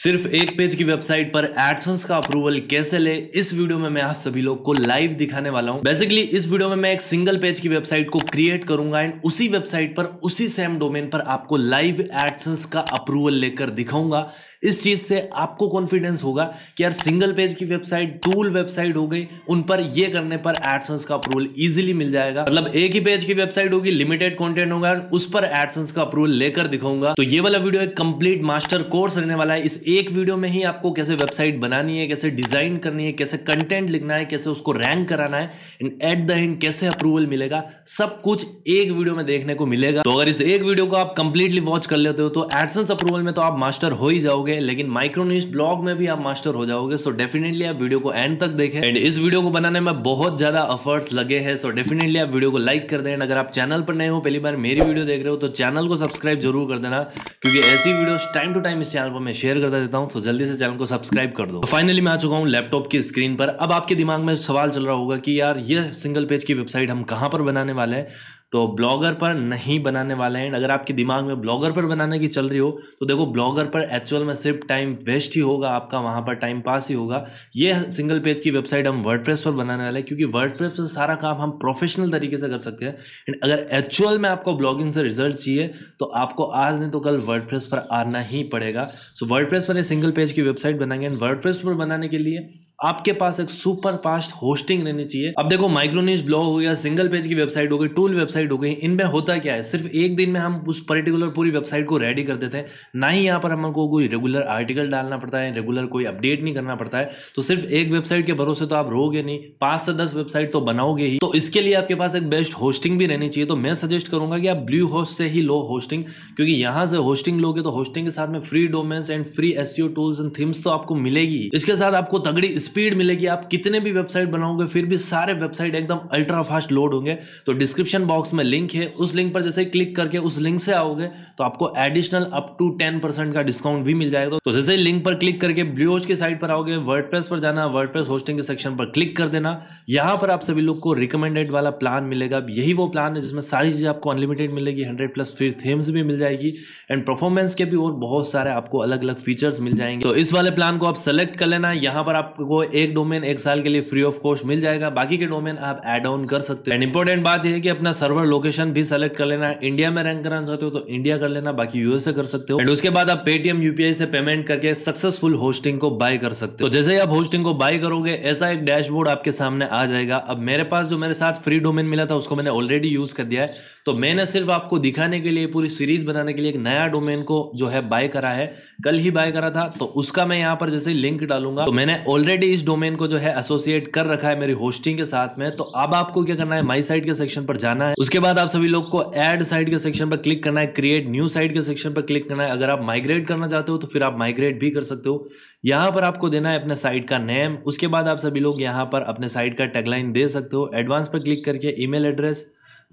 सिर्फ एक पेज की वेबसाइट पर एडसन्स का अप्रूवल कैसे ले इस वीडियो में मैं आप सभी लोग को लाइव दिखाने वाला हूं बेसिकली इस वीडियो में मैं एक सिंगल पेज की वेबसाइट को क्रिएट करूंगा एंड उसी वेबसाइट पर उसी सेम डोमेन पर आपको लाइव एडसन्स का अप्रूवल लेकर दिखाऊंगा इस चीज़ से आपको कॉन्फिडेंस होगा कि यार सिंगल पेज की वेबसाइट टूल वेबसाइट हो गई उन पर ये करने पर एडसन्स का अप्रूवल इजिली मिल जाएगा मतलब एक ही पेज की वेबसाइट होगी लिमिटेड कॉन्टेंट होगा उस पर एडसन्स का अप्रूवल लेकर दिखाऊंगा तो ये वाला वीडियो एक कंप्लीट मास्टर कोर्स रहने वाला है इस एक वीडियो में ही आपको कैसे वेबसाइट बनानी है कैसे डिजाइन करनी है कैसे कंटेंट लिखना है कैसे उसको रैंक कराना है एंड एट द एंड कैसे अप्रूवल मिलेगा सब कुछ एक वीडियो में देखने को मिलेगा तो अगर इस एक वीडियो को आप कंप्लीटली वॉच कर लेते हो तो एडसन्स अप्रूवल में तो आप मास्टर हो ही जाओगे जाओगे लेकिन माइक्रोनिश ब्लॉग में भी आप मास्टर हो जाओगे सो डेफिनेटली आप वीडियो को एंड तक देखें एंड इस वीडियो को बनाने में बहुत ज्यादा एफर्ट्स लगे हैं सो डेफिनेटली आप वीडियो को लाइक कर दें अगर आप चैनल पर नए हो पहली बार मेरी वीडियो देख रहे हो तो चैनल को सब्सक्राइब जरूर कर देना क्योंकि ऐसी वीडियो टाइम टू टाइम इस चैनल पर मैं शेयर करता देता हूँ तो जल्दी से चैनल को सब्सक्राइब कर दो फाइनली मैं आ चुका हूँ लैपटॉप की स्क्रीन पर अब आपके दिमाग में सवाल चल रहा होगा कि यार ये सिंगल पेज की वेबसाइट हम कहाँ पर बनाने वाले हैं तो ब्लॉगर पर नहीं बनाने वाले हैं अगर आपके दिमाग में ब्लॉगर पर बनाने की चल रही हो तो देखो ब्लॉगर पर एक्चुअल में सिर्फ टाइम वेस्ट ही होगा आपका वहाँ पर टाइम पास ही होगा ये सिंगल पेज की वेबसाइट हम वर्ड पर बनाने वाले हैं क्योंकि वर्ड पर सारा काम हम प्रोफेशनल तरीके से कर सकते हैं एंड अगर एक्चुअल में आपको ब्लॉगिंग से रिजल्ट चाहिए तो आपको आज नहीं तो कल वर्ड पर आना ही पड़ेगा सो वर्ड पर ये सिंगल पेज की वेबसाइट बनाएंगे एंड वर्ड पर बनाने के लिए आपके पास एक सुपर फास्ट होस्टिंग रहनी चाहिए अब देखो माइक्रोनिश ब्लॉग हो गया सिंगल पेज की वेबसाइट हो गई टूल वेबसाइट वेबसाइट हो गई इनमें होता क्या है सिर्फ एक दिन में हम उस पर्टिकुलर पूरी वेबसाइट को रेडी कर देते हैं ना ही यहाँ पर हमको कोई रेगुलर आर्टिकल डालना पड़ता है रेगुलर कोई अपडेट नहीं करना पड़ता है तो सिर्फ एक वेबसाइट के भरोसे तो आप रहोगे नहीं पाँच से दस वेबसाइट तो बनाओगे ही तो इसके लिए आपके पास एक बेस्ट होस्टिंग भी रहनी चाहिए तो मैं सजेस्ट करूंगा कि आप ब्लू होस्ट से ही लो होस्टिंग क्योंकि यहाँ से होस्टिंग लोगे तो होस्टिंग के साथ में free domains and free S tools and themes तो आपको मिलेगी इसके साथ आपको तगड़ी स्पीड मिलेगी आप कितने भी वेबसाइट बनाओगे फिर भी सारे वेबसाइट एकदम अल्ट्रा फास्ट लोड होंगे तो डिस्क्रिप्शन बॉक्स बॉक्स में लिंक है उस लिंक पर जैसे क्लिक करके उस लिंक से आओगे तो आपको additional up to ten percent का डिस्काउंट भी मिल जाएगा तो जैसे लिंक पर क्लिक करके ब्लूज के साइट पर आओगे वर्ड पर जाना वर्ड होस्टिंग के सेक्शन पर क्लिक कर देना यहाँ पर आप सभी लोग को रिकमेंडेड वाला प्लान मिलेगा यही वो प्लान है जिसमें सारी चीज़ें आपको अनलिमिटेड मिलेगी हंड्रेड प्लस फ्री थीम्स भी मिल जाएगी एंड परफॉर्मेंस के भी और बहुत सारे आपको अलग अलग फीचर्स मिल जाएंगे तो इस वाले प्लान को आप सेलेक्ट कर लेना यहाँ पर आपको एक डोमेन एक साल के लिए फ्री ऑफ कॉस्ट मिल जाएगा बाकी के डोमेन आप एड ऑन कर सकते हैं इंपॉर्टेंट बात यह है कि अपना सर्वर प्रॉपर लोकेशन भी सेलेक्ट कर लेना इंडिया में रैंक कराना चाहते हो तो इंडिया कर लेना बाकी यूएस से कर सकते हो एंड उसके बाद आप पेटीएम यूपीआई से पेमेंट करके सक्सेसफुल होस्टिंग को बाय कर सकते हो तो जैसे ही आप होस्टिंग को बाय करोगे ऐसा एक डैशबोर्ड आपके सामने आ जाएगा अब मेरे पास जो मेरे साथ फ्री डोमेन मिला था उसको मैंने ऑलरेडी यूज कर दिया है तो मैंने सिर्फ आपको दिखाने के लिए पूरी सीरीज बनाने के लिए एक नया डोमेन को जो है बाय करा है कल ही बाय करा था तो उसका मैं यहाँ पर जैसे लिंक डालूंगा तो मैंने ऑलरेडी इस डोमेन को जो है एसोसिएट कर रखा है मेरी होस्टिंग के साथ में तो अब आपको क्या करना है माई साइट के सेक्शन पर जाना है उसके बाद आप सभी लोग को एड साइट के सेक्शन पर क्लिक करना है क्रिएट न्यू साइट के सेक्शन पर क्लिक करना है अगर आप माइग्रेट करना चाहते हो तो फिर आप माइग्रेट भी कर सकते हो यहाँ पर आपको देना है अपने साइट का नेम उसके बाद आप सभी लोग यहाँ पर अपने साइट का टेगलाइन दे सकते हो एडवांस पर क्लिक करके email address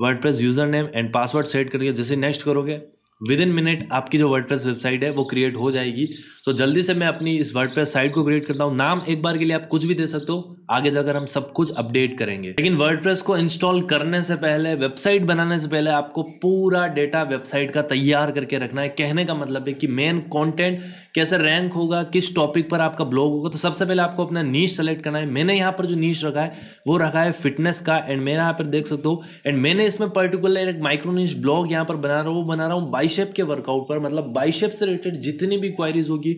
WordPress user name and password set करके जैसे नेक्स्ट करोगे विद इन मिनट आपकी जो वर्डप्रेस वेबसाइट है वो क्रिएट हो जाएगी तो जल्दी से मैं अपनी इस वर्डप्रेस साइट को क्रिएट करता हूँ नाम एक बार के लिए आप कुछ भी दे सकते हो आगे जाकर हम सब कुछ अपडेट करेंगे लेकिन वर्डप्रेस को इंस्टॉल करने से पहले वेबसाइट बनाने से पहले आपको पूरा डेटा वेबसाइट का तैयार करके रखना है कहने का मतलब है कि मेन कॉन्टेंट कैसे रैंक होगा किस टॉपिक पर आपका ब्लॉग होगा तो सबसे पहले आपको अपना नीच सेलेक्ट करना है मैंने यहाँ पर जो नीच रखा है वो रखा है फिटनेस का एंड मैं यहाँ पर देख सकता हूँ एंड मैंने इसमें पर्टिकुलर एक माइक्रोनिश ब्लॉग यहाँ पर बना रहा हूँ बना रहा हूँ बाइशेप के वर्कआउट पर मतलब बाइशेप से रिलेटेड जितनी भी क्वायरीज होगी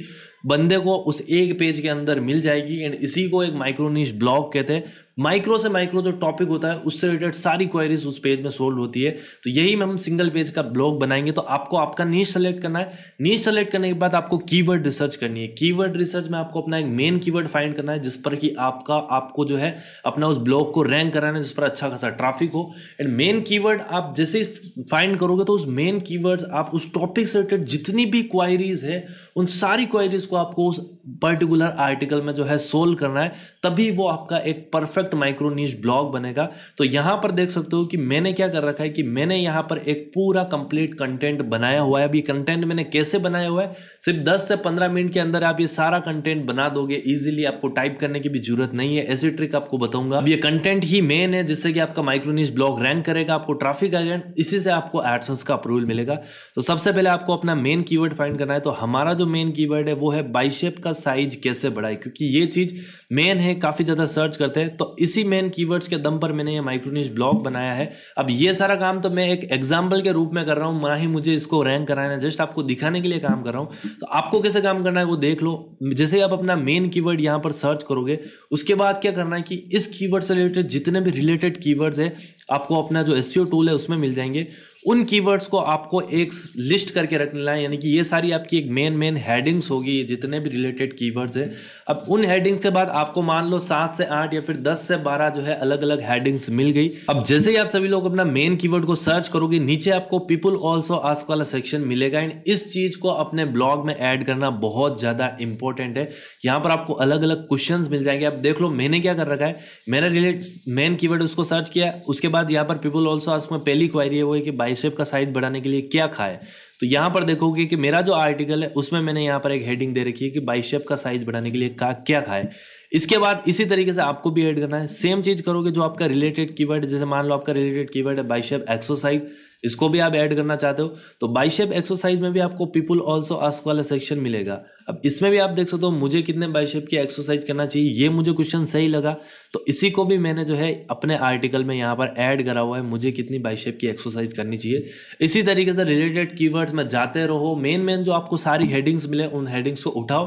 बंदे को उस एक पेज के अंदर मिल जाएगी एंड इसी को एक माइक्रोनिश ब्लॉग कहते हैं माइक्रो से माइक्रो जो टॉपिक होता है उससे रिलेटेड सारी क्वायरीज उस पेज में सोल्व होती है तो यही हम सिंगल पेज का ब्लॉग बनाएंगे तो आपको आपका नीच सेलेक्ट करना है नीच सेलेक्ट करने के बाद आपको कीवर्ड रिसर्च करनी है कीवर्ड रिसर्च में आपको अपना एक मेन कीवर्ड फाइंड करना है जिस पर कि आपका आपको जो है अपना उस ब्लॉग को रैंक कराना है जिस पर अच्छा खासा ट्राफिक हो एंड मेन कीवर्ड आप जैसे फाइंड करोगे तो उस मेन कीवर्ड्स आप उस टॉपिक से रिलेटेड जितनी भी क्वायरीज है उन सारी क्वायरीज को आपको उस पर्टिकुलर आर्टिकल में जो है सोल्व करना है तभी वो आपका एक परफेक्ट परफेक्ट माइक्रोनीज ब्लॉग बनेगा तो यहां पर देख सकते हो कि मैंने क्या कर रखा है कि मैंने यहां पर एक पूरा कंप्लीट कंटेंट बनाया हुआ है अभी कंटेंट मैंने कैसे बनाया हुआ है सिर्फ 10 से 15 मिनट के अंदर आप ये सारा कंटेंट बना दोगे इजीली आपको टाइप करने की भी जरूरत नहीं है ऐसी ट्रिक आपको बताऊंगा अब ये कंटेंट ही मेन है जिससे कि आपका माइक्रोनीज ब्लॉग रैंक करेगा आपको ट्राफिक आएगा इसी से आपको एडसेंस का अप्रूवल मिलेगा तो सबसे पहले आपको अपना मेन की फाइंड करना है तो हमारा जो मेन की है वो है बाइशेप का साइज कैसे बढ़ाए क्योंकि ये चीज मेन है काफी ज्यादा सर्च करते हैं तो इसी मेन कीवर्ड्स के दम पर मैंने ये माइक्रोनिश ब्लॉग बनाया है अब ये सारा काम तो मैं एक एग्जाम्पल के रूप में कर रहा हूँ ना ही मुझे इसको रैंक कराना है जस्ट आपको दिखाने के लिए काम कर रहा हूँ तो आपको कैसे काम करना है वो देख लो जैसे आप अपना मेन कीवर्ड यहाँ पर सर्च करोगे उसके बाद क्या करना है कि इस कीवर्ड से रिलेटेड जितने भी रिलेटेड कीवर्ड्स है आपको अपना जो एस टूल e है उसमें मिल जाएंगे उन कीवर्ड्स को आपको एक लिस्ट करके रख लेना है यानी कि ये सारी आपकी एक मेन मेन हेडिंग्स होगी जितने भी रिलेटेड कीवर्ड्स है अब उन हेडिंग्स के बाद आपको मान लो सात से आठ या फिर दस से बारह जो है अलग अलग हेडिंग्स मिल गई अब जैसे ही आप सभी लोग अपना मेन कीवर्ड को सर्च करोगे नीचे आपको पीपल ऑल्सो आस्क वाला सेक्शन मिलेगा एंड इस चीज को अपने ब्लॉग में ऐड करना बहुत ज्यादा इंपॉर्टेंट है यहाँ पर आपको अलग अलग क्वेश्चन मिल जाएंगे आप देख लो मैंने क्या कर रखा है मैंने रिलेट मेन की उसको सर्च किया उसके बाद बाद यहाँ पर पीपल ऑल्सो आज में पहली क्वारी है वो है कि बाइसेप का साइज बढ़ाने के लिए क्या खाए तो यहाँ पर देखोगे कि मेरा जो आर्टिकल है उसमें मैंने यहाँ पर एक हेडिंग दे रखी है कि बाइसेप का साइज बढ़ाने के लिए का क्या खाए इसके बाद इसी तरीके से आपको भी ऐड करना है सेम चीज़ करोगे जो आपका रिलेटेड कीवर्ड जैसे मान लो आपका रिलेटेड कीवर्ड है बाइसेप एक्सरसाइज इसको भी आप ऐड करना चाहते हो तो बाइशेप एक्सरसाइज में भी आपको पीपल ऑल्सो आस्क वाला सेक्शन मिलेगा अब इसमें भी आप देख सकते हो मुझे कितने बाइशेप की एक्सरसाइज करना चाहिए ये मुझे क्वेश्चन सही लगा तो इसी को भी मैंने जो है अपने आर्टिकल में यहाँ पर ऐड करा हुआ है मुझे कितनी बाइशेप की एक्सरसाइज करनी चाहिए इसी तरीके से रिलेटेड कीवर्ड्स में जाते रहो मेन मेन जो आपको सारी हेडिंग्स मिले उन हेडिंग्स को उठाओ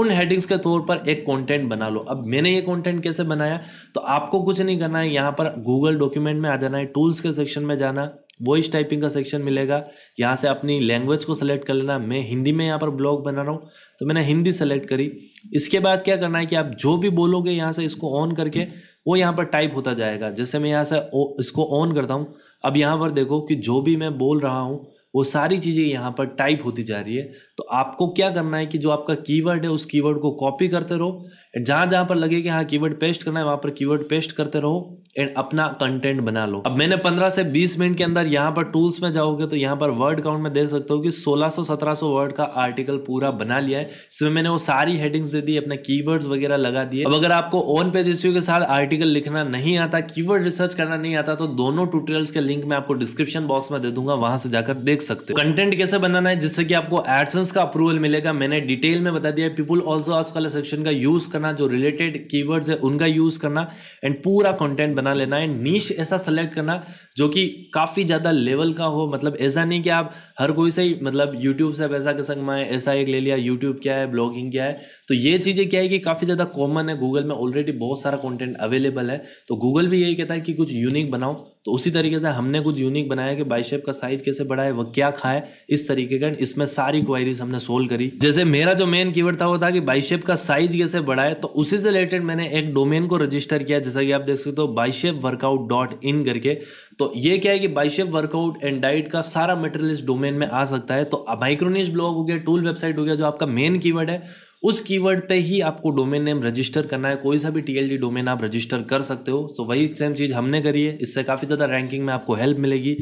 उन हेडिंग्स के तौर पर एक कॉन्टेंट बना लो अब मैंने ये कॉन्टेंट कैसे बनाया तो आपको कुछ नहीं करना है यहाँ पर गूगल डॉक्यूमेंट में आ जाना है टूल्स के सेक्शन में जाना वॉइस टाइपिंग का सेक्शन मिलेगा यहाँ से अपनी लैंग्वेज को सेलेक्ट कर लेना मैं हिंदी में यहाँ पर ब्लॉग बना रहा हूँ तो मैंने हिंदी सेलेक्ट करी इसके बाद क्या करना है कि आप जो भी बोलोगे यहाँ से इसको ऑन करके वो यहाँ पर टाइप होता जाएगा जैसे मैं यहाँ से इसको ऑन करता हूँ अब यहाँ पर देखो कि जो भी मैं बोल रहा हूँ वो सारी चीज़ें यहाँ पर टाइप होती जा रही है तो आपको क्या करना है कि जो आपका कीवर्ड है उस कीवर्ड को कॉपी करते रहो एंड जहां जहां पर लगे कि हाँ कीवर्ड पेस्ट करना है वहां पर कीवर्ड पेस्ट करते रहो एंड अपना कंटेंट बना लो अब मैंने 15 से 20 मिनट के अंदर यहां पर टूल्स में जाओगे तो यहाँ पर वर्ड काउंट में देख सकते हो कि 1600-1700 वर्ड का आर्टिकल पूरा बना लिया है इसमें मैंने वो सारी हेडिंग्स दे दी अपने की वगैरह लगा दिए अब अगर आपको ऑन पेज इश्यू के साथ आर्टिकल लिखना नहीं आता की रिसर्च करना नहीं आता तो दोनों ट्यूटोरियल्स के लिंक मैं आपको डिस्क्रिप्शन बॉक्स में दे दूंगा वहां से जाकर देख सकते हो कंटेंट कैसे बनाना है जिससे कि आपको एडसेंस सेक्शंस का अप्रूवल मिलेगा मैंने डिटेल में बता दिया पीपल ऑल्सो आस्क वाले सेक्शन का यूज करना जो रिलेटेड कीवर्ड्स है उनका यूज करना एंड पूरा कंटेंट बना लेना एंड नीच ऐसा सेलेक्ट करना जो कि काफ़ी ज़्यादा लेवल का हो मतलब ऐसा नहीं कि आप हर कोई से ही मतलब यूट्यूब से पैसा कैसे कमाए ऐसा एक ले लिया यूट्यूब क्या है ब्लॉगिंग क्या है तो ये चीज़ें क्या है कि काफ़ी ज़्यादा कॉमन है गूगल में ऑलरेडी बहुत सारा कॉन्टेंट अवेलेबल है तो गूगल भी यही कहता है कि कुछ यूनिक बनाओ तो उसी तरीके से हमने कुछ यूनिक बनाया कि बाइशेप का साइज कैसे बढ़ाए वह क्या खाए इस तरीके का इसमें सारी क्वायरीज चीज हमने सोल्व करी जैसे मेरा जो मेन कीवर्ड था वो था कि बाइशेप का साइज कैसे बढ़ाए तो उसी से रिलेटेड मैंने एक डोमेन को रजिस्टर किया जैसा कि आप देख सकते हो बाइशेप वर्कआउट डॉट इन करके तो ये क्या है कि बाइशेप वर्कआउट एंड डाइट का सारा मटेरियल इस डोमेन में आ सकता है तो माइक्रोनिश ब्लॉग हो गया टूल वेबसाइट हो गया जो आपका मेन कीवर्ड है उस कीवर्ड पे ही आपको डोमेन नेम रजिस्टर करना है कोई सा भी टीएलडी डोमेन आप रजिस्टर कर सकते हो सो वही सेम चीज़ हमने करी है इससे काफ़ी ज़्यादा रैंकिंग में आपको हेल्प मिलेगी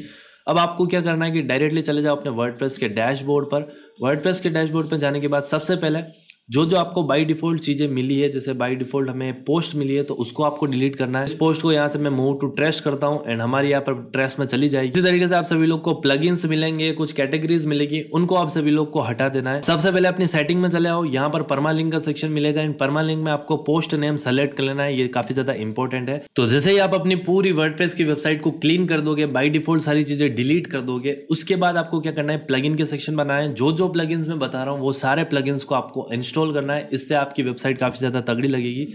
अब आपको क्या करना है कि डायरेक्टली चले जाओ अपने वर्डप्रेस के डैशबोर्ड पर वर्डप्रेस के डैशबोर्ड पर जाने के बाद सबसे पहले जो जो आपको बाय डिफ़ॉल्ट चीज़ें मिली है जैसे बाय डिफ़ॉल्ट हमें पोस्ट मिली है तो उसको आपको डिलीट करना है इस पोस्ट को यहाँ से मैं मूव टू ट्रेस करता हूँ एंड हमारी यहाँ पर ट्रेस में चली जाएगी इसी तरीके से आप सभी लोग को प्लग मिलेंगे कुछ कैटेगरीज मिलेगी उनको आप सभी लोग को हटा देना है सबसे पहले अपनी सेटिंग में चले आओ यहाँ पर परमा लिंक का सेक्शन मिलेगा एंड परमा लिंक में आपको पोस्ट नेम सेलेक्ट कर लेना है ये काफ़ी ज़्यादा इंपॉर्टेंट है तो जैसे ही आप अपनी पूरी वर्ड की वेबसाइट को क्लीन कर दोगे बाई डिफ़ॉल्ट सारी चीज़ें डिलीट कर दोगे उसके बाद आपको क्या करना है प्लग के सेक्शन बनाए जो जो प्लग में बता रहा हूँ वो सारे प्लग को आपको इंस्टॉल इंस्टॉल करना है इससे आपकी वेबसाइट काफ़ी ज़्यादा तगड़ी लगेगी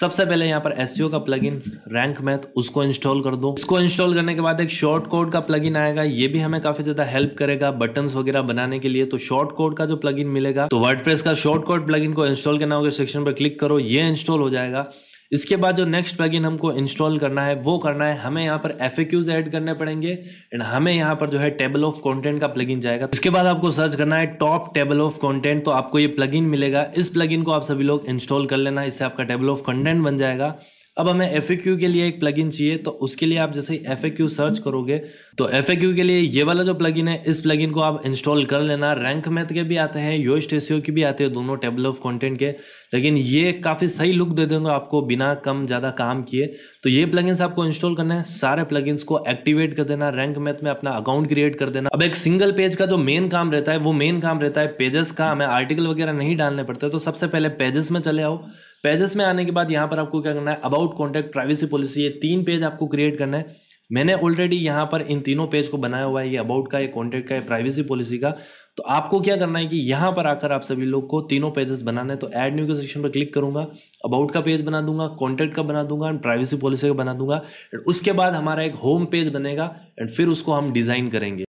सबसे पहले यहाँ पर एस e का प्लगइन रैंक मैथ उसको इंस्टॉल कर दो इसको इंस्टॉल करने के बाद एक शॉर्ट कोड का प्लगइन आएगा ये भी हमें काफी ज्यादा हेल्प करेगा बटन्स वगैरह बनाने के लिए तो शॉर्ट कोड का जो प्लगइन मिलेगा तो वर्डप्रेस का शॉर्ट कोड प्लगइन को इंस्टॉल करना होगा सेक्शन पर क्लिक करो ये इंस्टॉल हो जाएगा इसके बाद जो नेक्स्ट प्लगइन हमको इंस्टॉल करना है वो करना है हमें यहाँ पर एफ ऐड करने पड़ेंगे एंड हमें यहाँ पर जो है टेबल ऑफ कंटेंट का प्लगइन जाएगा इसके बाद आपको सर्च करना है टॉप टेबल ऑफ कंटेंट तो आपको ये प्लगइन मिलेगा इस प्लगइन को आप सभी लोग इंस्टॉल कर लेना इससे आपका टेबल ऑफ कंटेंट बन जाएगा अब हमें एफ के लिए एक प्लगइन चाहिए तो उसके लिए आप जैसे ही एफ सर्च करोगे तो एफ के लिए ये वाला जो प्लगइन है इस प्लगइन को आप इंस्टॉल कर लेना रैंक मैथ के भी आते हैं यो एस के भी आते हैं दोनों टेबल ऑफ कॉन्टेंट के लेकिन ये काफ़ी सही लुक दे देंगे आपको बिना कम ज़्यादा काम किए तो ये प्लगइन्स आपको इंस्टॉल करना है सारे प्लगइन्स को एक्टिवेट कर देना रैंक मैथ में अपना अकाउंट क्रिएट कर देना अब एक सिंगल पेज का जो मेन काम रहता है वो मेन काम रहता है पेजेस का हमें आर्टिकल वगैरह नहीं डालने पड़ते तो सबसे पहले पेजेस में चले आओ पेजेस में आने के बाद यहाँ पर आपको क्या करना है अबाउट कॉन्टैक्ट प्राइवेसी पॉलिसी ये तीन पेज आपको क्रिएट करना है मैंने ऑलरेडी यहाँ पर इन तीनों पेज को बनाया हुआ है ये अबाउट का ये कॉन्टैक्ट का ये प्राइवेसी पॉलिसी का तो आपको क्या करना है कि यहाँ पर आकर आप सभी लोग को तीनों पेजेस बनाना है तो ऐड न्यू के सेक्शन पर क्लिक करूंगा अबाउट का पेज बना दूंगा कॉन्टैक्ट का बना दूंगा एंड प्राइवेसी पॉलिसी का बना दूंगा एंड उसके बाद हमारा एक होम पेज बनेगा एंड फिर उसको हम डिज़ाइन करेंगे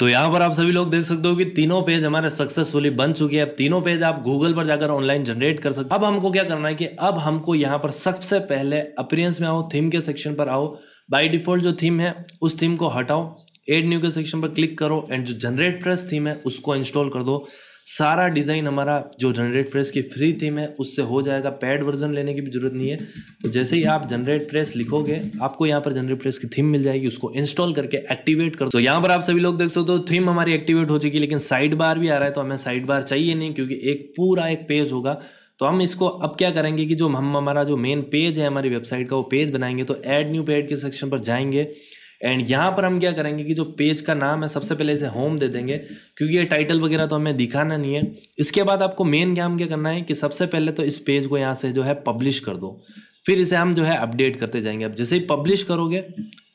तो यहाँ पर आप सभी लोग देख सकते हो कि तीनों पेज हमारे सक्सेसफुली बन चुके हैं अब तीनों पेज आप गूगल पर जाकर ऑनलाइन जनरेट कर सकते अब हमको क्या करना है कि अब हमको यहाँ पर सबसे पहले अपीरेंस में आओ थीम के सेक्शन पर आओ बाई डिफॉल्ट जो थीम है उस थीम को हटाओ एड न्यू के सेक्शन पर क्लिक करो एंड जो जनरेट प्रेस थीम है उसको इंस्टॉल कर दो सारा डिज़ाइन हमारा जो जनरेट प्रेस की फ्री थीम है उससे हो जाएगा पैड वर्जन लेने की भी ज़रूरत नहीं है तो जैसे ही आप जनरेट प्रेस लिखोगे आपको यहाँ पर जनरेट प्रेस की थीम मिल जाएगी उसको इंस्टॉल करके एक्टिवेट कर तो यहाँ पर आप सभी लोग देख सकते हो थीम हमारी एक्टिवेट हो चुकी है लेकिन साइड बार भी आ रहा है तो हमें साइड बार चाहिए नहीं क्योंकि एक पूरा एक पेज होगा तो हम इसको अब क्या करेंगे कि जो हम हमारा जो मेन पेज है हमारी वेबसाइट का वो पेज बनाएंगे तो ऐड न्यू पेड के सेक्शन पर जाएंगे एंड यहाँ पर हम क्या करेंगे कि जो पेज का नाम है सबसे पहले इसे होम दे देंगे क्योंकि ये टाइटल वगैरह तो हमें दिखाना नहीं है इसके बाद आपको मेन काम क्या करना है कि सबसे पहले तो इस पेज को यहाँ से जो है पब्लिश कर दो फिर इसे हम जो है अपडेट करते जाएंगे अब जैसे ही पब्लिश करोगे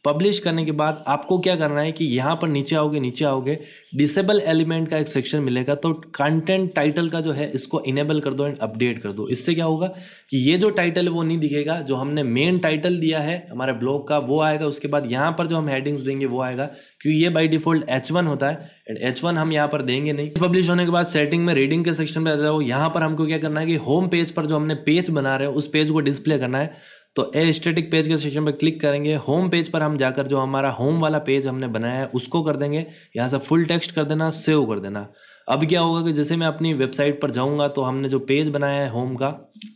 पब्लिश करने के बाद आपको क्या करना है कि यहाँ पर नीचे आओगे नीचे आओगे डिसेबल एलिमेंट का एक सेक्शन मिलेगा तो कंटेंट टाइटल का जो है इसको इनेबल कर दो एंड अपडेट कर दो इससे क्या होगा कि ये जो टाइटल है वो नहीं दिखेगा जो हमने मेन टाइटल दिया है हमारे ब्लॉग का वो आएगा उसके बाद यहाँ पर जो हम हेडिंग्स देंगे वो आएगा क्योंकि ये बाई डिफॉल्ट एच होता है एंड एच हम यहाँ पर देंगे नहीं पब्लिश होने के बाद सेटिंग में रीडिंग के सेक्शन पर आ जाओ यहाँ पर हमको क्या करना है कि होम पेज पर जो हमने पेज बना रहे हैं उस पेज को डिस्प्ले करना है तो ए स्टेटिक पेज के सेक्शन पर क्लिक करेंगे होम पेज पर हम जाकर जो हमारा होम वाला पेज हमने बनाया है उसको कर देंगे यहाँ से फुल टेक्स्ट कर देना सेव कर देना अब क्या होगा कि जैसे मैं अपनी वेबसाइट पर जाऊँगा तो हमने जो पेज बनाया है होम का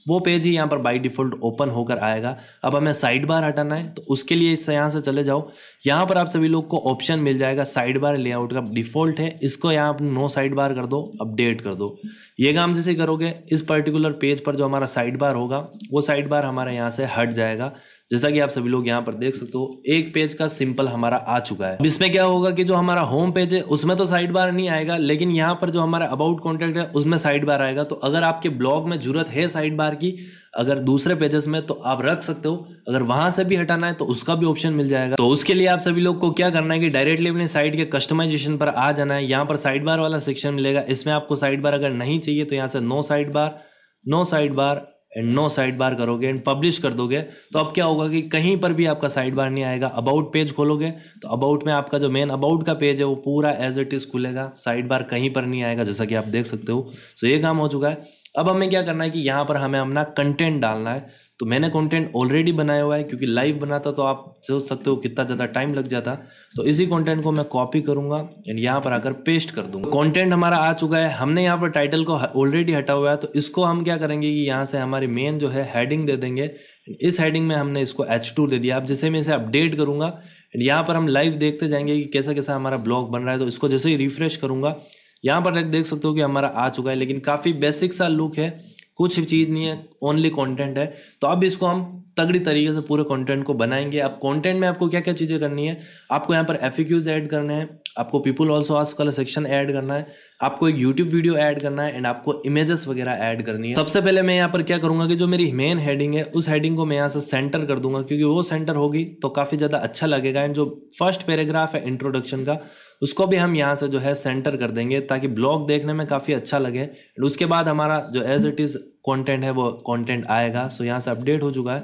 वो पेज ही यहाँ पर बाई डिफ़ॉल्ट ओपन होकर आएगा अब हमें साइड बार हटाना है तो उसके लिए इससे यहाँ से चले जाओ यहाँ पर आप सभी लोग को ऑप्शन मिल जाएगा साइड बार लेआउट का डिफ़ॉल्ट है इसको यहाँ आप नो साइड बार कर दो अपडेट कर दो ये काम जैसे करोगे इस पर्टिकुलर पेज पर जो हमारा साइड बार होगा वो साइड बार हमारे यहाँ से हट जाएगा जैसा कि आप सभी लोग यहाँ पर देख सकते हो एक पेज का सिंपल हमारा आ चुका है इसमें क्या होगा कि जो हमारा होम पेज है उसमें तो साइड बार नहीं आएगा लेकिन यहाँ पर जो हमारा अबाउट कॉन्टेक्ट है उसमें साइड बार आएगा तो अगर आपके ब्लॉग में जरूरत है साइड बार की अगर दूसरे पेजेस में तो आप रख सकते हो अगर वहां से भी हटाना है तो उसका भी ऑप्शन मिल जाएगा तो उसके लिए आप सभी लोग को क्या करना है कि डायरेक्टली अपने साइट के कस्टमाइजेशन पर आ जाना है यहाँ पर साइड बार वाला सेक्शन मिलेगा इसमें आपको साइड बार अगर नहीं चाहिए तो यहाँ से no sidebar no sidebar and no sidebar करोगे एंड पब्लिश कर दोगे तो अब क्या होगा कि कहीं पर भी आपका साइड बार नहीं आएगा अबाउट पेज खोलोगे तो अबाउट में आपका जो मेन अबाउट का पेज है वो पूरा एज इट इज़ खुलेगा साइड बार कहीं पर नहीं आएगा जैसा कि आप देख सकते हो सो so, ये काम हो चुका है अब हमें क्या करना है कि यहाँ पर हमें अपना कंटेंट डालना है तो मैंने कंटेंट ऑलरेडी बनाया हुआ है क्योंकि लाइव बनाता तो आप सोच सकते हो कितना ज़्यादा टाइम लग जाता तो इसी कंटेंट को मैं कॉपी करूंगा एंड यहाँ पर आकर पेस्ट कर दूंगा कंटेंट हमारा आ चुका है हमने यहाँ पर टाइटल को ऑलरेडी हटा हुआ है तो इसको हम क्या करेंगे कि यहाँ से हमारी मेन जो है हेडिंग दे देंगे इस हेडिंग में हमने इसको एच टू दे दिया आप जैसे मैं इसे अपडेट करूँगा एंड यहाँ पर हम लाइव देखते जाएंगे कि कैसा कैसा हमारा ब्लॉग बन रहा है तो इसको जैसे ही रिफ्रेश करूँगा यहाँ पर देख सकते हो कि हमारा आ चुका है लेकिन काफ़ी बेसिक सा लुक है कुछ चीज़ नहीं है ओनली कंटेंट है तो अब इसको हम तगड़ी तरीके से पूरे कंटेंट को बनाएंगे अब कंटेंट में आपको क्या क्या चीज़ें करनी है आपको यहाँ पर एफ ऐड करने हैं आपको पीपल ऑल्सो आज वाला सेक्शन ऐड करना है आपको एक यूट्यूब वीडियो ऐड करना है एंड आपको इमेजेस वगैरह ऐड करनी है सबसे पहले मैं यहाँ पर क्या करूँगा कि जो मेरी मेन हेडिंग है उस हेडिंग को मैं यहाँ से सेंटर कर दूंगा क्योंकि वो सेंटर होगी तो काफ़ी ज़्यादा अच्छा लगेगा एंड जो फर्स्ट पैराग्राफ है इंट्रोडक्शन का उसको भी हम यहाँ से जो है सेंटर कर देंगे ताकि ब्लॉग देखने में काफ़ी अच्छा लगे एंड उसके बाद हमारा जो एज इट इज़ कॉन्टेंट है वो कॉन्टेंट आएगा सो यहाँ से अपडेट हो चुका है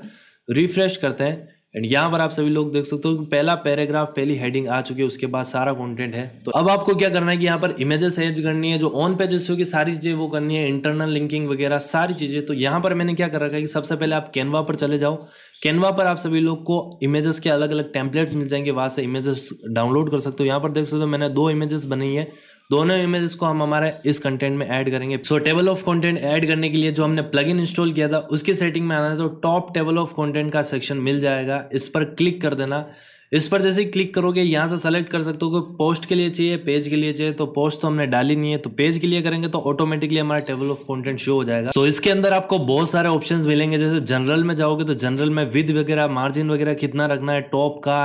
रिफ्रेश करते हैं एंड यहाँ पर आप सभी लोग देख सकते हो पहला पैराग्राफ पहली हेडिंग आ चुकी है उसके बाद सारा कंटेंट है तो अब आपको क्या करना है कि यहाँ पर इमेजेस एज करनी है जो ऑन पेजेस होगी सारी चीजें वो करनी है इंटरनल लिंकिंग वगैरह सारी चीजें तो यहाँ पर मैंने क्या कर रखा है कि सबसे पहले आप कैनवा पर चले जाओ कैनवा पर आप सभी लोग को इमेजेस के अलग अलग टेम्पलेट्स मिल जाएंगे वहां से इमेजेस डाउनलोड कर सकते हो यहाँ पर देख सकते हो मैंने दो इमेजेस बनी है दोनों इमेजेस को हम हमारे इस कंटेंट में ऐड करेंगे so table of content add करने के लिए जो हमने प्लग इन इंस्टॉल किया था उसकी सेटिंग में आना है तो टॉप टेबल ऑफ कंटेंट का सेक्शन मिल जाएगा इस पर क्लिक कर देना इस पर जैसे क्लिक करोगे यहाँ से सेलेक्ट कर सकते हो कि पोस्ट के लिए चाहिए पेज के लिए चाहिए तो पोस्ट तो हमने डाली नहीं है तो पेज के लिए करेंगे तो ऑटोमेटिकली हमारा टेबल ऑफ कंटेंट शो हो जाएगा तो इसके अंदर आपको बहुत सारे ऑप्शन मिलेंगे जैसे जनरल में जाओगे तो जनरल में विद वगैरह मार्जिन वगैरह कितना रखना है टॉप का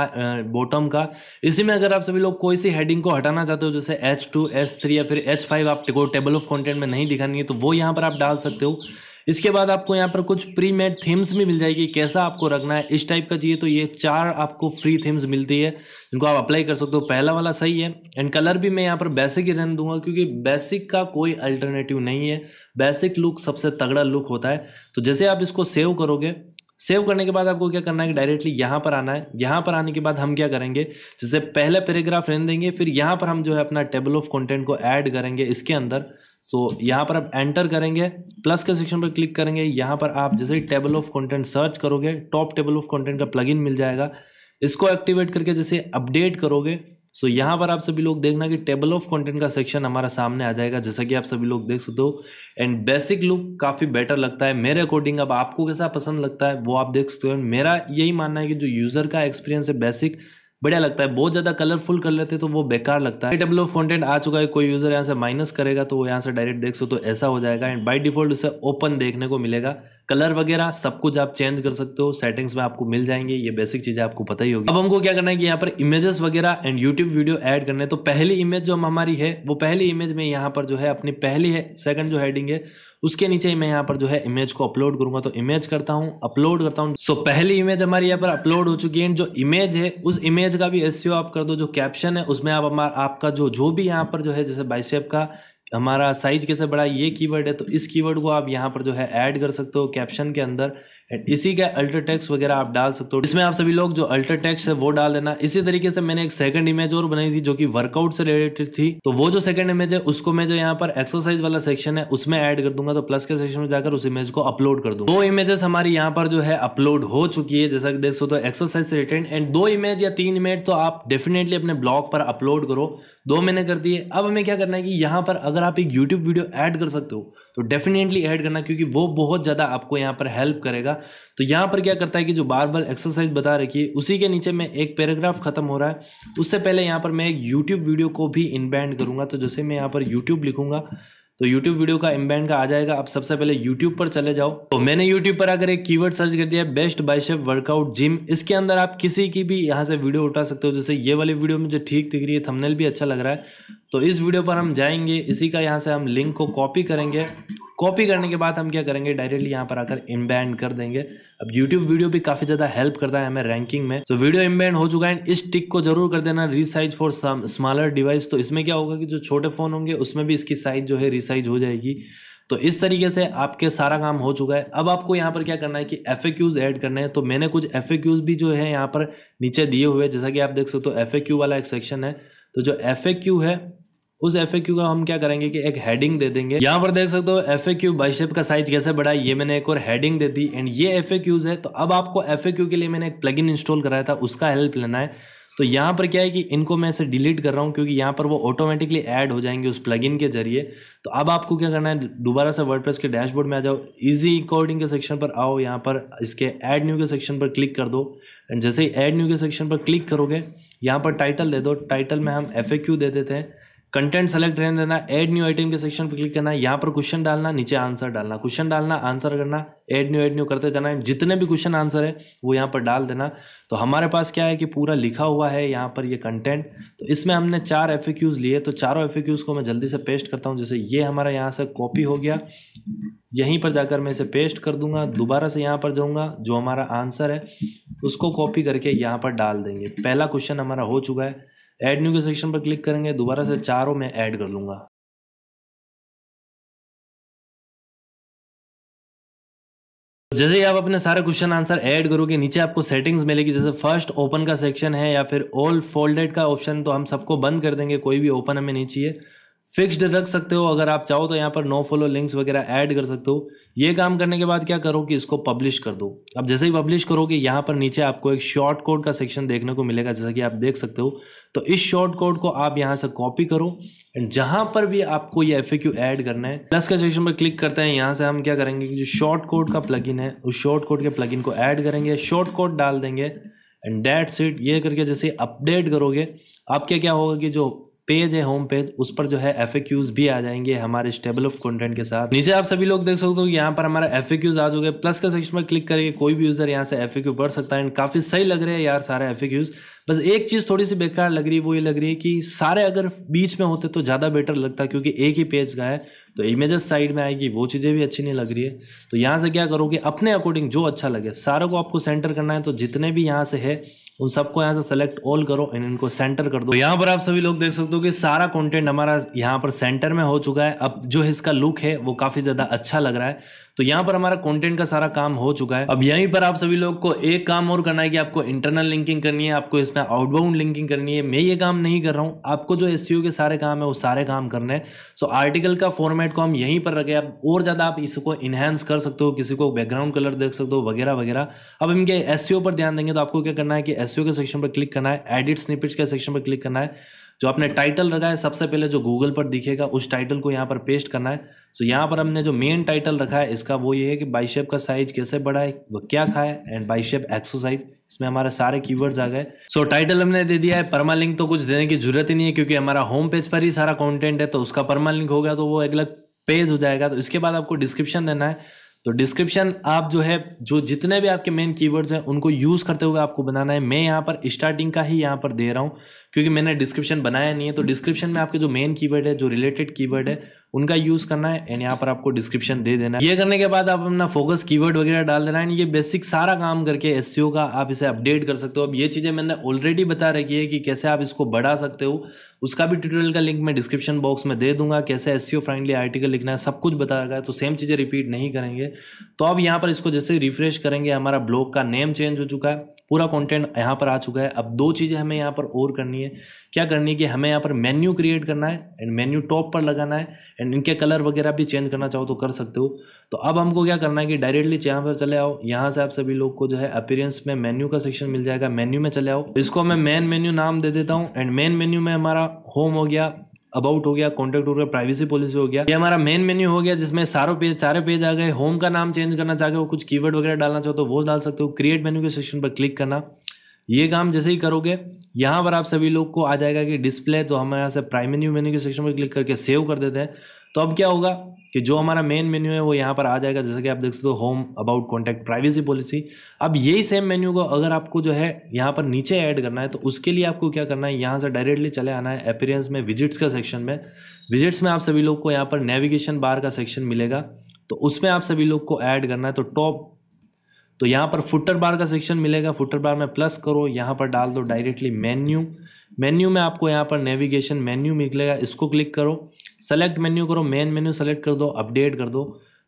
बॉटम का इसी में अगर आप सभी लोग कोई सी हेडिंग को हटाना चाहते हो जैसे एच टू या फिर एच फाइव आपको टेबल ऑफ कॉन्टेंट में नहीं दिखानी है तो वो यहाँ पर आप डाल सकते हो इसके बाद आपको यहाँ पर कुछ प्री मेड थीम्स भी मिल जाएगी कैसा आपको रखना है इस टाइप का चाहिए तो ये चार आपको फ्री थीम्स मिलती है जिनको आप अप्लाई कर सकते हो पहला वाला सही है एंड कलर भी मैं यहाँ पर बेसिक ही रहने दूंगा क्योंकि बेसिक का कोई अल्टरनेटिव नहीं है बेसिक लुक सबसे तगड़ा लुक होता है तो जैसे आप इसको सेव करोगे सेव करने के बाद आपको क्या करना है कि डायरेक्टली यहाँ पर आना है यहाँ पर आने के बाद हम क्या करेंगे जैसे पहले पैराग्राफ रहने देंगे फिर यहाँ पर हम जो है अपना टेबल ऑफ कंटेंट को ऐड करेंगे इसके अंदर सो so, यहाँ पर आप एंटर करेंगे प्लस के सेक्शन पर क्लिक करेंगे यहाँ पर आप जैसे टेबल ऑफ कॉन्टेंट सर्च करोगे टॉप टेबल ऑफ कॉन्टेंट का प्लग मिल जाएगा इसको एक्टिवेट करके जैसे अपडेट करोगे सो so, यहाँ पर आप सभी लोग देखना कि टेबल ऑफ कंटेंट का सेक्शन हमारा सामने आ जाएगा जैसा कि आप सभी लोग देख सकते हो एंड बेसिक लुक काफ़ी बेटर लगता है मेरे अकॉर्डिंग अब आपको कैसा पसंद लगता है वो आप देख सकते हो मेरा यही मानना है कि जो यूज़र का एक्सपीरियंस है बेसिक बढ़िया लगता है बहुत ज़्यादा कलरफुल कर लेते तो वो बेकार लगता है टेबल ऑफ आ चुका है कोई यूज़र यहाँ से माइनस करेगा तो वो यहाँ से डायरेक्ट देख सो तो ऐसा हो जाएगा एंड बाई डिफॉल्ट उसे ओपन देखने को मिलेगा कलर वगैरह सब कुछ आप चेंज कर सकते हो सेटिंग्स में आपको मिल जाएंगे ये बेसिक चीज़ें आपको पता ही होगी अब हमको क्या करना है कि यहाँ पर इमेजेस वगैरह एंड यूट्यूब वीडियो ऐड करने तो पहली इमेज जो हमारी है वो पहली इमेज में यहाँ पर जो है अपनी पहली है सेकंड जो हेडिंग है उसके नीचे ही मैं यहाँ पर जो है इमेज को अपलोड करूंगा तो इमेज करता हूँ अपलोड करता हूँ सो पहली इमेज हमारी यहाँ पर अपलोड हो चुकी है जो इमेज है उस इमेज इमेज का भी एस आप कर दो जो कैप्शन है उसमें आप हमारा आपका जो जो भी यहाँ पर जो है जैसे बाइसेप का हमारा साइज कैसे बड़ा ये कीवर्ड है तो इस कीवर्ड को आप यहाँ पर जो है ऐड कर सकते हो कैप्शन के अंदर एंड इसी का अल्ट्रा टेक्स वगैरह आप डाल सकते हो इसमें आप सभी लोग जो अल्ट्रा टेक्स है वो डाल देना इसी तरीके से मैंने एक सेकंड इमेज और बनाई थी जो कि वर्कआउट से रिलेटेड थी तो वो जो सेकंड इमेज है उसको मैं जो यहाँ पर एक्सरसाइज वाला सेक्शन है उसमें ऐड कर दूंगा तो प्लस के सेक्शन में जाकर उस इमेज को अपलोड कर दू दो इमेजेस हमारी यहाँ पर जो है अपलोड हो चुकी है जैसा कि देख सकते हो एक्सरसाइज तो से रिलेटेड एंड दो इमेज या तीन इमेज तो आप डेफिनेटली अपने ब्लॉग पर अपलोड करो दो मैंने कर दिए अब हमें क्या करना है कि यहाँ पर अगर आप एक यूट्यूब वीडियो एड कर सकते हो तो डेफिनेटली एड करना क्योंकि वो बहुत ज़्यादा आपको यहाँ पर हेल्प करेगा तो यहाँ पर क्या करता है कि जो बार बार एक्सरसाइज बता रखी है उसी के नीचे में एक पैराग्राफ खत्म हो रहा है उससे पहले यहाँ पर मैं एक यूट्यूब वीडियो को भी इनबैंड करूँगा तो जैसे मैं यहाँ पर यूट्यूब लिखूंगा तो YouTube वीडियो का इम्बैंड का आ जाएगा आप सबसे पहले YouTube पर चले जाओ तो मैंने YouTube पर अगर एक कीवर्ड सर्च कर दिया बेस्ट बाइशेप वर्कआउट जिम इसके अंदर आप किसी की भी यहां से वीडियो उठा सकते हो जैसे ये वाली वीडियो मुझे ठीक दिख रही है थंबनेल भी अच्छा लग रहा है तो इस वीडियो पर हम जाएंगे इसी का यहाँ से हम लिंक को कॉपी करेंगे कॉपी करने के बाद हम क्या करेंगे डायरेक्टली यहाँ पर आकर इनबैंड कर देंगे अब यूट्यूब वीडियो भी काफी ज्यादा हेल्प करता है हमें रैंकिंग में सो वीडियो इनबैंड हो चुका है इस टिक को जरूर कर देना रिसाइज फॉर स्मॉलर डिवाइस तो इसमें क्या होगा कि जो छोटे फोन होंगे उसमें भी इसकी साइज जो है रिसाइज हो जाएगी तो इस तरीके से आपके सारा काम हो चुका है अब आपको यहाँ पर क्या करना है कि एफ ऐड करने हैं तो मैंने कुछ एफ भी जो है यहाँ पर नीचे दिए हुए जैसा कि आप देख सकते हो एफ तो वाला एक सेक्शन है तो जो एफ है उस एफ का हम क्या करेंगे कि एक हेडिंग दे देंगे यहाँ पर देख सकते हो एफ ए क्यू बाइशेप का साइज कैसे बढ़ा ये मैंने एक और हेडिंग दे दी एंड ये एफ है तो अब आपको एफ के लिए मैंने एक प्लग इंस्टॉल कराया था उसका हेल्प लेना है तो यहाँ पर क्या है कि इनको मैं ऐसे डिलीट कर रहा हूँ क्योंकि यहाँ पर वो ऑटोमेटिकली ऐड हो जाएंगे उस प्लगइन के जरिए तो अब आपको क्या करना है दोबारा से वर्डप्रेस के डैशबोर्ड में आ जाओ इजी कोडिंग के सेक्शन पर आओ यहाँ पर इसके ऐड न्यू के सेक्शन पर क्लिक कर दो एंड जैसे ही ऐड न्यू के सेक्शन पर क्लिक करोगे यहाँ पर टाइटल दे दो टाइटल में हम एफ दे देते हैं कंटेंट सेलेक्ट रहने देना ऐड न्यू आइटम के सेक्शन पर क्लिक करना यहाँ पर क्वेश्चन डालना नीचे आंसर डालना क्वेश्चन डालना आंसर करना ऐड न्यू ऐड न्यू करते जाना है जितने भी क्वेश्चन आंसर है वो यहाँ पर डाल देना तो हमारे पास क्या है कि पूरा लिखा हुआ है यहाँ पर ये कंटेंट तो इसमें हमने चार एफ लिए तो चारों एफ को मैं जल्दी से पेस्ट करता हूँ जैसे ये हमारा यहाँ से कॉपी हो गया यहीं पर जाकर मैं इसे पेस्ट कर दूंगा दोबारा से यहाँ पर जाऊँगा जो हमारा आंसर है उसको कॉपी करके यहाँ पर डाल देंगे पहला क्वेश्चन हमारा हो चुका है ऐड न्यू के सेक्शन पर क्लिक करेंगे दोबारा से हम्म। चारों में ऐड कर लूंगा तो जैसे ही आप अपने सारे क्वेश्चन आंसर ऐड करोगे नीचे आपको सेटिंग्स मिलेगी जैसे फर्स्ट ओपन का सेक्शन है या फिर ऑल फोल्डेड का ऑप्शन तो हम सबको बंद कर देंगे कोई भी ओपन हमें नहीं चाहिए फिक्स्ड रख सकते हो अगर आप चाहो तो यहाँ पर नो फॉलो लिंक्स वगैरह ऐड कर सकते हो ये काम करने के बाद क्या करो कि इसको पब्लिश कर दो अब जैसे ही पब्लिश करोगे यहाँ पर नीचे आपको एक शॉर्ट कोड का सेक्शन देखने को मिलेगा जैसा कि आप देख सकते हो तो इस शॉर्ट कोड को आप यहाँ से कॉपी करो एंड जहाँ पर भी आपको ये एफ ऐड करना है प्लस का सेक्शन पर क्लिक करते हैं यहाँ से हम क्या करेंगे कि जो शॉर्ट कोड का प्लग है उस शॉर्ट कोड के प्लग को ऐड करेंगे शॉर्ट कोड डाल देंगे एंड डेट सीट ये करके जैसे अपडेट करोगे आप क्या क्या होगा कि जो पेज है होम पेज उस पर जो है एफ भी आ जाएंगे हमारे स्टेबल ऑफ कंटेंट के साथ नीचे आप सभी लोग देख सकते हो यहाँ पर हमारा एफ आ चुके प्लस का सेक्शन में क्लिक करके कोई भी यूजर यहाँ से एफ पढ़ सकता है एंड काफी सही लग रहे हैं यार सारे एफ बस एक चीज थोड़ी सी बेकार लग रही है वो ये लग रही है कि सारे अगर बीच में होते तो ज्यादा बेटर लगता क्योंकि एक ही पेज का है तो इमेजेस साइड में आएगी वो चीज़ें भी अच्छी नहीं लग रही है तो यहाँ से क्या करोगे अपने अकॉर्डिंग जो अच्छा लगे सारों को आपको सेंटर करना है तो जितने भी यहाँ से है उन सबको यहाँ से सेलेक्ट ऑल करो एंड इनको सेंटर कर दो तो यहाँ पर आप सभी लोग देख सकते हो कि सारा कंटेंट हमारा यहाँ पर सेंटर में हो चुका है अब जो इसका लुक है वो काफ़ी ज़्यादा अच्छा लग रहा है तो यहाँ पर हमारा कंटेंट का सारा काम हो चुका है अब यहीं पर आप सभी लोग को एक काम और करना है कि आपको इंटरनल लिंकिंग करनी है आपको इसमें आउटबाउंड लिंकिंग करनी है मैं ये काम नहीं कर रहा हूँ आपको जो एस e के सारे काम है वो सारे काम करने हैं सो आर्टिकल का फॉर्मेट फॉर्मेट को हम यहीं पर रखें आप और ज़्यादा आप इसको इन्हेंस कर सकते हो किसी को बैकग्राउंड कलर देख सकते हो वगैरह वगैरह अब इनके एस पर ध्यान देंगे तो आपको क्या करना है कि एस के सेक्शन पर क्लिक करना है एडिट स्निपिट्स के सेक्शन पर क्लिक करना है जो आपने टाइटल रखा है सबसे पहले जो गूगल पर दिखेगा उस टाइटल को यहाँ पर पेस्ट करना है सो so, यहाँ पर हमने जो मेन टाइटल रखा है इसका वो ये है कि बाइशेप का साइज कैसे बढ़ा है वो क्या खाए एंड बाइशेप एक्सरसाइज इसमें हमारे सारे कीवर्ड्स आ गए सो so, टाइटल हमने दे दिया है परमा लिंक तो कुछ देने की जरूरत ही नहीं है क्योंकि हमारा होम पेज पर ही सारा कॉन्टेंट है तो उसका परमा लिंक गया तो वो एक अलग पेज हो जाएगा तो इसके बाद आपको डिस्क्रिप्शन देना है तो डिस्क्रिप्शन आप जो है जो जितने भी आपके मेन कीवर्ड्स हैं उनको यूज़ करते हुए आपको बनाना है मैं यहाँ पर स्टार्टिंग का ही यहाँ पर दे रहा हूँ क्योंकि मैंने डिस्क्रिप्शन बनाया नहीं है तो डिस्क्रिप्शन में आपके जो मेन कीवर्ड है जो रिलेटेड कीवर्ड है उनका यूज करना है एंड यहाँ पर आपको डिस्क्रिप्शन दे देना है ये करने के बाद आप अपना फोकस कीवर्ड वगैरह डाल देना है ये बेसिक सारा काम करके एस e का आप इसे अपडेट कर सकते हो अब ये चीज़ें मैंने ऑलरेडी बता रखी है कि कैसे आप इसको बढ़ा सकते हो उसका भी ट्यूटोरियल का लिंक मैं डिस्क्रिप्शन बॉक्स में दे दूंगा कैसे एस फ्रेंडली आर्टिकल लिखना है सब कुछ बता रखा है तो सेम चीज़ें रिपीट नहीं करेंगे तो अब यहाँ पर इसको जैसे रिफ्रेश करेंगे हमारा ब्लॉग का नेम चेंज हो चुका है पूरा कॉन्टेंट यहाँ पर आ चुका है अब दो चीज़ें हमें यहाँ पर और करनी करनी है क्या करनी है कि हमें यहाँ पर मेन्यू क्रिएट करना है एंड मेन्यू टॉप पर लगाना है एंड इनके कलर वगैरह भी चेंज करना चाहो तो कर सकते हो तो अब हमको क्या करना है कि डायरेक्टली यहाँ पर चले आओ यहाँ से आप सभी लोग को जो है अपीरेंस में मेन्यू का सेक्शन मिल जाएगा मेन्यू में चले आओ इसको मैं मेन मेन्यू नाम दे देता हूँ एंड मेन मेन्यू में हमारा होम हो गया अबाउट हो गया कॉन्टेक्ट हो गया प्राइवेसी पॉलिसी हो गया ये हमारा मेन मेन्यू हो गया जिसमें सारों पेज सारे पेज आ गए होम का नाम चेंज करना चाहे हो कुछ कीवर्ड वगैरह डालना चाहो तो वो डाल सकते हो क्रिएट मेन्यू के सेक्शन पर क्लिक करना ये काम जैसे ही करोगे यहाँ पर आप सभी लोग को आ जाएगा कि डिस्प्ले तो हम यहाँ से प्राइम मेन्यू मेन्यू के सेक्शन पर क्लिक करके सेव कर देते हैं तो अब क्या होगा कि जो हमारा मेन मेन्यू है वो यहाँ पर आ जाएगा जैसे कि आप देख सकते हो home about contact privacy policy अब यही सेम मेन्यू को अगर आपको जो है यहाँ पर नीचे ऐड करना है तो उसके लिए आपको क्या करना है यहाँ से डायरेक्टली चले आना है अपीयरेंस में विजिट्स का सेक्शन में विजिट्स में आप सभी लोग को यहाँ पर नेविगेशन बार का सेक्शन मिलेगा तो उसमें आप सभी लोग को ऐड करना है तो टॉप तो यहाँ पर फुटर बार का सेक्शन मिलेगा फुटर बार में प्लस करो यहाँ पर डाल दो डायरेक्टली मेन्यू मेन्यू में आपको यहाँ पर नेविगेशन मेन्यू मिलेगा इसको क्लिक करो सेलेक्ट मेन्यू करो मेन मेन्यू सेलेक्ट कर दो अपडेट कर दो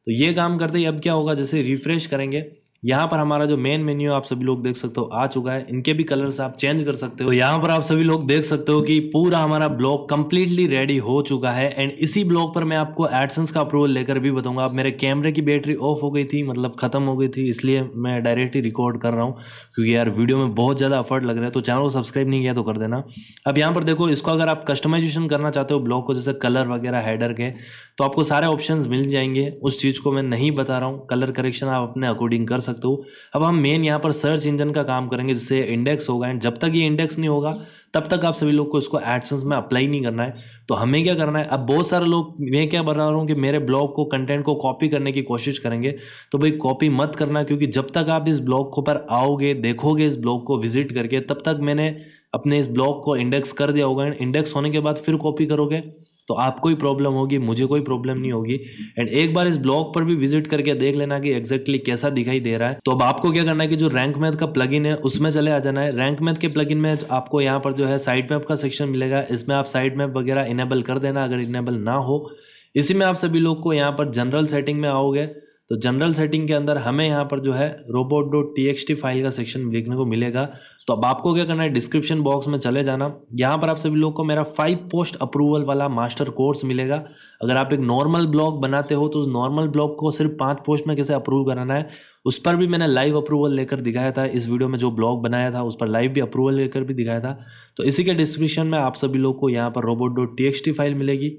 तो ये काम करते ही अब क्या होगा जैसे रिफ्रेश करेंगे यहाँ पर हमारा जो मेन मेन्यू आप सभी लोग देख सकते हो आ चुका है इनके भी कलर्स आप चेंज कर सकते हो यहाँ पर आप सभी लोग देख सकते हो कि पूरा हमारा ब्लॉग कंप्लीटली रेडी हो चुका है एंड इसी ब्लॉग पर मैं आपको एडसन्स का अप्रूवल लेकर भी बताऊंगा आप मेरे कैमरे की बैटरी ऑफ हो गई थी मतलब खत्म हो गई थी इसलिए मैं डायरेक्ट ही रिकॉर्ड कर रहा हूँ क्योंकि यार वीडियो में बहुत ज़्यादा अफर्ट लग रहा है तो चैनल को सब्सक्राइब नहीं किया तो कर देना अब यहाँ पर देखो इसको अगर आप कस्टमाइजेशन करना चाहते हो ब्लॉग को जैसे कलर वगैरह हैडर के तो आपको सारे ऑप्शन मिल जाएंगे उस चीज़ को मैं नहीं बता रहा हूँ कलर करेक्शन आप अपने अकॉर्डिंग कर सकते सकते हो अब हम मेन यहाँ पर सर्च इंजन का काम करेंगे जिससे इंडेक्स होगा एंड जब तक ये इंडेक्स नहीं होगा तब तक आप सभी लोग को इसको एडसेंस में अप्लाई नहीं करना है तो हमें क्या करना है अब बहुत सारे लोग मैं क्या बता रहा हूँ कि मेरे ब्लॉग को कंटेंट को कॉपी करने की कोशिश करेंगे तो भाई कॉपी मत करना क्योंकि जब तक आप इस ब्लॉग को पर आओगे देखोगे इस ब्लॉग को विजिट करके तब तक मैंने अपने इस ब्लॉग को इंडेक्स कर दिया होगा इंडेक्स होने के बाद फिर कॉपी करोगे तो आपको ही प्रॉब्लम होगी मुझे कोई प्रॉब्लम नहीं होगी एंड एक बार इस ब्लॉग पर भी विजिट करके देख लेना कि एग्जैक्टली कैसा दिखाई दे रहा है तो अब आपको क्या करना है कि जो रैंक मैथ का प्लगइन है उसमें चले आ जाना है रैंक मैथ के प्लगइन में आपको यहाँ पर जो है साइड मैप का सेक्शन मिलेगा इसमें आप साइड मैप वगैरह इनेबल कर देना अगर इनेबल ना हो इसी में आप सभी लोग को यहाँ पर जनरल सेटिंग में आओगे तो जनरल सेटिंग के अंदर हमें यहाँ पर जो है रोबोट डो टी फाइल का सेक्शन देखने को मिलेगा तो अब आपको क्या करना है डिस्क्रिप्शन बॉक्स में चले जाना यहाँ पर आप सभी लोग को मेरा फाइव पोस्ट अप्रूवल वाला मास्टर कोर्स मिलेगा अगर आप एक नॉर्मल ब्लॉग बनाते हो तो उस नॉर्मल ब्लॉग को सिर्फ पाँच पोस्ट में कैसे अप्रूव कराना है उस पर भी मैंने लाइव अप्रूवल लेकर दिखाया था इस वीडियो में जो ब्लॉग बनाया था उस पर लाइव भी अप्रूवल लेकर भी दिखाया था तो इसी के डिस्क्रिप्शन में आप सभी लोग को यहाँ पर रोबोट एक्स टी फाइल मिलेगी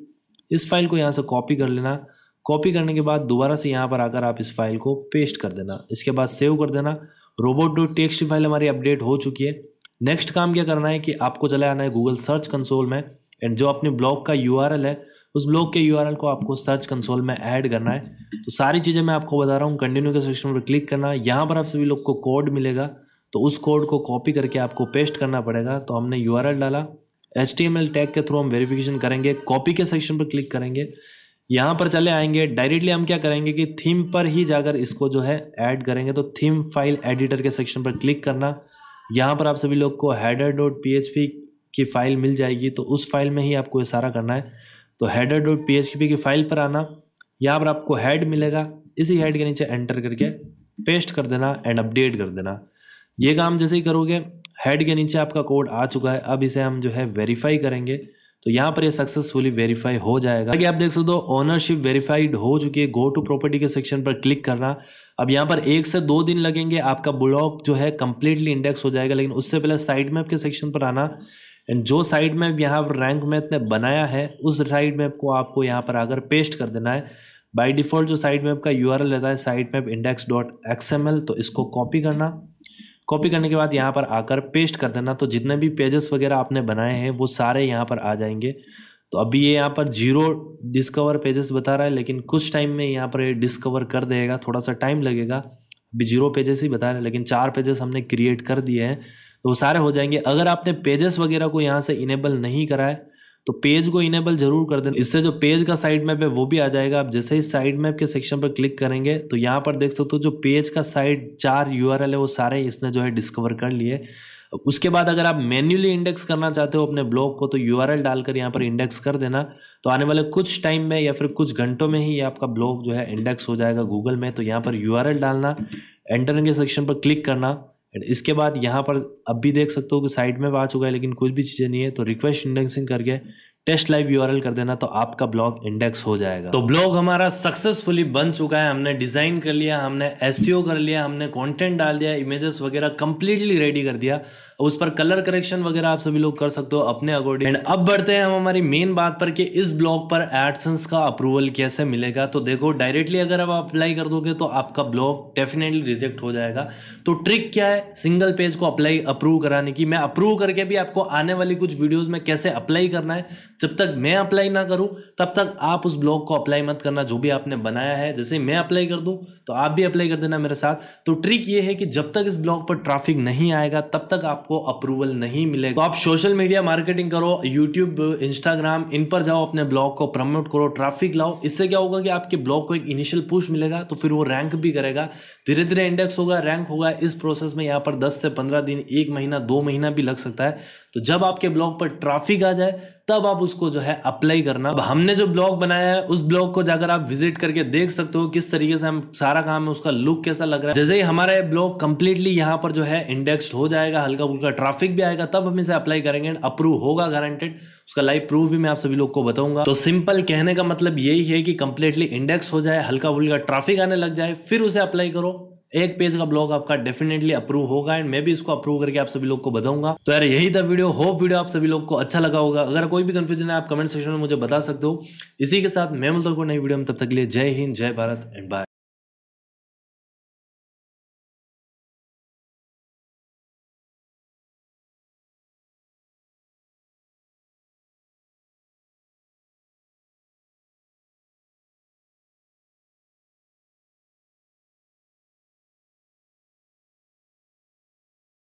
इस फाइल को यहाँ से कॉपी कर लेना कॉपी करने के बाद दोबारा से यहाँ पर आकर आप इस फाइल को पेस्ट कर देना इसके बाद सेव कर देना रोबोट डो टेक्स्ट फाइल हमारी अपडेट हो चुकी है नेक्स्ट काम क्या करना है कि आपको चले आना है गूगल सर्च कंसोल में एंड जो अपने ब्लॉग का यू है उस ब्लॉग के यू को आपको सर्च कंसोल में ऐड करना है तो सारी चीज़ें मैं आपको बता रहा हूँ कंटिन्यू के सेक्शन पर क्लिक करना है यहाँ पर आप सभी लोग को कोड मिलेगा तो उस कोड को कॉपी करके आपको पेस्ट करना पड़ेगा तो हमने यू डाला एच टैग के थ्रू हम वेरिफिकेशन करेंगे कॉपी के सेक्शन पर क्लिक करेंगे यहाँ पर चले आएंगे डायरेक्टली हम क्या करेंगे कि थीम पर ही जाकर इसको जो है ऐड करेंगे तो थीम फाइल एडिटर के सेक्शन पर क्लिक करना यहाँ पर आप सभी लोग को हैडर डॉट पी की फ़ाइल मिल जाएगी तो उस फाइल में ही आपको ये सारा करना है तो हेडर डॉट पी की फ़ाइल पर आना यहाँ पर आपको हेड मिलेगा इसी हेड के नीचे एंटर करके पेस्ट कर देना एंड अपडेट कर देना ये काम जैसे ही करोगे हेड के नीचे आपका कोड आ चुका है अब इसे हम जो है वेरीफाई करेंगे तो यहाँ पर ये सक्सेसफुली वेरीफाई हो जाएगा आप देख सकते हो ओनरशिप वेरीफाइड हो चुकी है गो टू प्रॉपर्टी के सेक्शन पर क्लिक करना अब यहाँ पर एक से दो दिन लगेंगे आपका ब्लॉक जो है कंप्लीटली इंडेक्स हो जाएगा लेकिन उससे पहले साइड मैप के सेक्शन पर आना एंड जो साइड मैप यहाँ पर रैंक मैप ने बनाया है उस साइड मैप को आपको यहाँ पर आकर पेस्ट कर देना है बाई डिफ़ॉल्ट जो साइड मैप का यू आर रहता है site map index dot X M L तो इसको कॉपी करना कॉपी करने के बाद यहाँ पर आकर पेस्ट कर देना तो जितने भी पेजेस वगैरह आपने बनाए हैं वो सारे यहाँ पर आ जाएंगे तो अभी ये यहाँ पर जीरो डिस्कवर पेजेस बता रहा है लेकिन कुछ टाइम में यहाँ पर ये डिस्कवर कर देगा थोड़ा सा टाइम लगेगा अभी जीरो पेजेस ही बता रहे हैं लेकिन चार पेजेस हमने क्रिएट कर दिए हैं तो वो सारे हो जाएंगे अगर आपने पेजेस वगैरह को यहाँ से इनेबल नहीं कराए तो पेज को इनेबल जरूर कर देना इससे जो पेज का साइड मैप है वो भी आ जाएगा आप जैसे ही साइड मैप के सेक्शन पर क्लिक करेंगे तो यहाँ पर देख सकते हो जो पेज का साइड चार यू है वो सारे इसने जो है डिस्कवर कर लिए उसके बाद अगर आप मैन्युअली इंडेक्स करना चाहते हो अपने ब्लॉग को तो यू डालकर यहाँ पर इंडेक्स कर देना तो आने वाले कुछ टाइम में या फिर कुछ घंटों में ही आपका ब्लॉग जो है इंडेक्स हो जाएगा गूगल में तो यहाँ पर यू डालना एंटरिंग के सेक्शन पर क्लिक करना एंड इसके बाद यहाँ पर अब भी देख सकते हो कि साइड में आ चुका है लेकिन कुछ भी चीज़ें नहीं है तो रिक्वेस्ट इंडेक्सिंग करके टेस्ट लाइव यू कर देना तो आपका ब्लॉग इंडेक्स हो जाएगा तो ब्लॉग हमारा सक्सेसफुली बन चुका है हमने डिजाइन कर लिया हमने एस e कर लिया हमने कंटेंट डाल दिया इमेजेस वगैरह कंप्लीटली रेडी कर दिया उस पर कलर करेक्शन वगैरह आप सभी लोग कर सकते हो अपने अकॉर्डिंग एंड अब बढ़ते हैं हम हमारी मेन बात पर कि इस ब्लॉग पर एडसन्स का अप्रूवल कैसे मिलेगा तो देखो डायरेक्टली अगर आप अप्लाई कर दोगे तो आपका ब्लॉग डेफिनेटली रिजेक्ट हो जाएगा तो ट्रिक क्या है सिंगल पेज को अप्लाई अप्रूव कराने की मैं अप्रूव करके भी आपको आने वाली कुछ वीडियोज में कैसे अप्लाई करना है जब तक मैं अप्लाई ना करूं तब तक आप उस ब्लॉग को अप्लाई मत करना जो भी आपने बनाया है जैसे मैं अप्लाई कर दूं तो आप भी अप्लाई कर देना मेरे साथ तो ट्रिक ये है कि जब तक इस ब्लॉग पर ट्रैफिक नहीं आएगा तब तक आपको अप्रूवल नहीं मिलेगा तो आप सोशल मीडिया मार्केटिंग करो यूट्यूब इंस्टाग्राम इन पर जाओ अपने ब्लॉग को प्रमोट करो ट्राफिक लाओ इससे क्या होगा कि आपके ब्लॉग को एक इनिशियल पुष्ट मिलेगा तो फिर वो रैंक भी करेगा धीरे धीरे इंडेक्स होगा रैंक होगा इस प्रोसेस में यहाँ पर दस से पंद्रह दिन एक महीना दो महीना भी लग सकता है तो जब आपके ब्लॉग पर ट्रैफिक आ जाए तब आप उसको जो है अप्लाई करना अब हमने जो ब्लॉग बनाया है उस ब्लॉग को जाकर आप विजिट करके देख सकते हो किस तरीके से हम सारा काम है उसका लुक कैसा लग रहा है जैसे ही हमारा ब्लॉग कंप्लीटली यहाँ पर जो है इंडेक्स हो जाएगा हल्का फुल्का ट्राफिक भी आएगा तब हम इसे अप्लाई करेंगे अप्रूव होगा गारंटेड उसका लाइव प्रूफ भी मैं आप सभी लोग को बताऊंगा तो सिंपल कहने का मतलब यही है कि कंप्लीटली इंडेक्स हो जाए हल्का फुल्का ट्राफिक आने लग जाए फिर उसे अप्लाई करो एक पेज का ब्लॉग आपका डेफिनेटली अप्रूव होगा एंड मैं भी इसको अप्रूव करके आप सभी लोग को बताऊंगा तो यार यही था वीडियो होप वीडियो आप सभी लोग को अच्छा लगा होगा अगर कोई भी कंफ्यूजन है आप कमेंट सेक्शन में मुझे बता सकते हो इसी के साथ मैं मतलब नई वीडियो में तब तक के लिए जय हिंद जय भारत एंड बाय